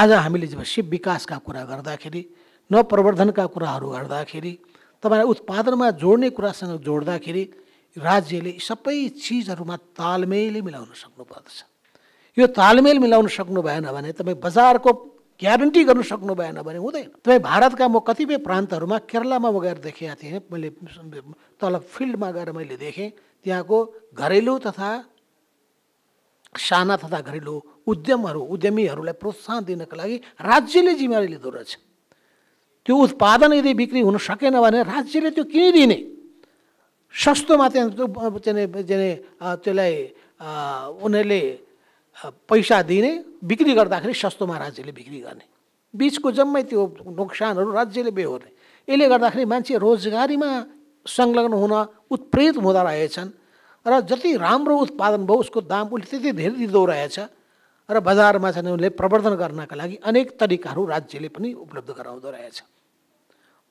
आज हामीले शिव विकासका कुरा गर्दाखेरि न कुराहरू गर्दाखेरि तपाईँलाई उत्पादनमा जोड्ने कुरासँग जोड्दाखेरि राज्यले सबै चिजहरूमा तालमेल मिलाउन सक्नुपर्दछ यो तालमेल मिलाउन सक्नु भएन भने तपाईँ बजारको ग्यारेन्टी गर्नु सक्नु भएन भने हुँदैन तपाईँ भारतका म कतिपय प्रान्तहरूमा केरलामा म गएर देखेका थिएँ मैले तल फिल्डमा गएर मैले देखेँ त्यहाँको घरेलु तथा साना तथा घरेलु उद्यमहरू उद्यमीहरूलाई प्रोत्साहन दिनको लागि राज्यले जिम्मेवारी लिँदो रहेछ त्यो उत्पादन यदि बिक्री हुन सकेन भने राज्यले त्यो किनिदिने सस्तोमा त्यहाँ त्यो त्यसलाई उनीहरूले पैसा दिने बिक्री गर्दाखेरि सस्तोमा राज्यले बिक्री गर्ने बिचको जम्मै त्यो नोक्सानहरू राज्यले बेहोर्ने यसले गर्दाखेरि मान्छे रोजगारीमा संलग्न हुन उत्प्रेरित हुँदो रहेछन् र जति राम्रो उत्पादन भयो उसको दाम उसले त्यति धेरै दिँदो रहेछ र बजारमा चाहिँ उसले प्रवर्धन गर्नका लागि अनेक तरिकाहरू राज्यले पनि उपलब्ध गराउँदो रहेछ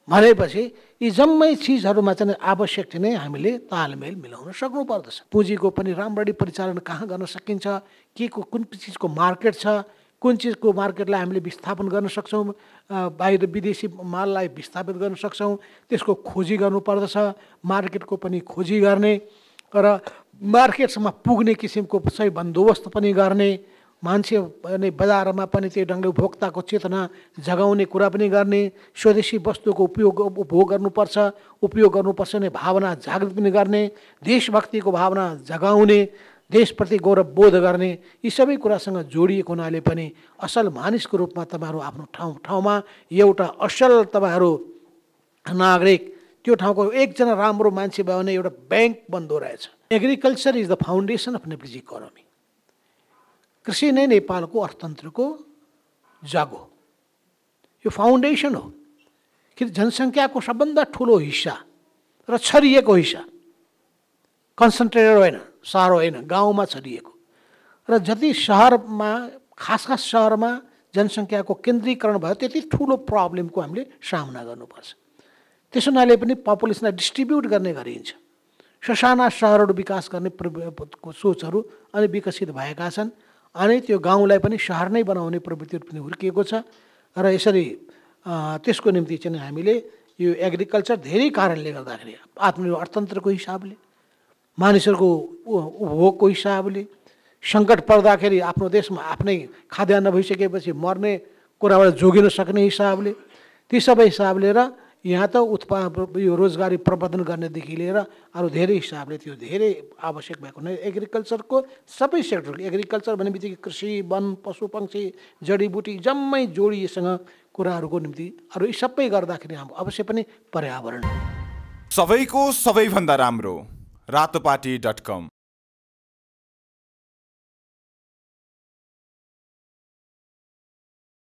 भनेपछि यी जम्मै चिजहरूमा चाहिँ आवश्यक नै हामीले तालमेल मिलाउन सक्नुपर्दछ पुँजीको पनि राम्ररी परिचालन कहाँ गर्न सकिन्छ के को कुन चिजको मार्केट छ कुन चिजको मार्केटलाई हामीले विस्थापन गर्न सक्छौँ बाहिर विदेशी माललाई विस्थापित गर्न सक्छौँ त्यसको खोजी गर्नुपर्दछ मार्केटको पनि खोजी गर्ने र मार्केटसम्म पुग्ने किसिमको सही बन्दोबस्त पनि गर्ने मान्छे अनि बजारमा पनि त्यही ढङ्गले उपभोक्ताको चेतना जगाउने कुरा पनि गर्ने स्वदेशी वस्तुको उपयोग उपभोग गर्नुपर्छ उपयोग गर्नुपर्छ भन्ने भावना जागृत पनि गर्ने देशभक्तिको भावना जगाउने देशप्रति गौरव बोध गर्ने यी सबै कुरासँग जोडिएको हुनाले पनि असल मानिसको रूपमा तपाईँहरू आफ्नो ठाउँ ठाउँमा एउटा असल तपाईँहरू नागरिक त्यो ठाउँको एकजना राम्रो मान्छे भयो भने एउटा ब्याङ्क बन्दो रहेछ agriculture is the foundation of Nepali economy कृषि नै नेपालको अर्थतन्त्रको जग हो यो फाउन्डेसन हो कि जनसङ्ख्याको सबभन्दा ठुलो हिस्सा र छरिएको हिस्सा कन्सन्ट्रेटेड होइन सहर होइन गाउँमा छरिएको र जति सहरमा खास खास सहरमा जनसङ्ख्याको केन्द्रीकरण भयो त्यति ठुलो प्रब्लमको हामीले सामना गर्नुपर्छ त्यस हुनाले पनि पपुलेसनलाई डिस्ट्रिब्युट गर्ने गरिन्छ ससाना सहरहरू विकास गर्ने सोचहरू अनि विकसित भएका छन् अनि त्यो गाउँलाई पनि सहर नै बनाउने प्रवृत्तिहरू पनि हुर्किएको छ र यसरी त्यसको निम्ति चाहिँ हामीले यो एग्रिकल्चर धेरै कारणले गर्दाखेरि आत्मनिर्भर अर्थतन्त्रको हिसाबले मानिसहरूको उपभोगको हिसाबले सङ्कट पर्दाखेरि आफ्नो देशमा आफ्नै खाद्यान्न भइसकेपछि मर्ने कुराबाट जोगिन सक्ने हिसाबले ती सबै हिसाबले र यहाँ त उत्पा यो रोजगारी प्रबन्धन गर्नेदेखि लिएर अरू धेरै हिसाबले त्यो धेरै आवश्यक भएको हुनाले एग्रिकल्चरको सबै सेक्टरको एग्रिकल्चर भन्ने बित्तिकै कृषि वन पशु पक्षी जडीबुटी जम्मै जोडिएसँग कुराहरूको निम्ति अरू यी सबै गर्दाखेरि हाम्रो अवश्य पनि पर्यावरण सबैको सबैभन्दा राम्रो रातोपाटी डट कम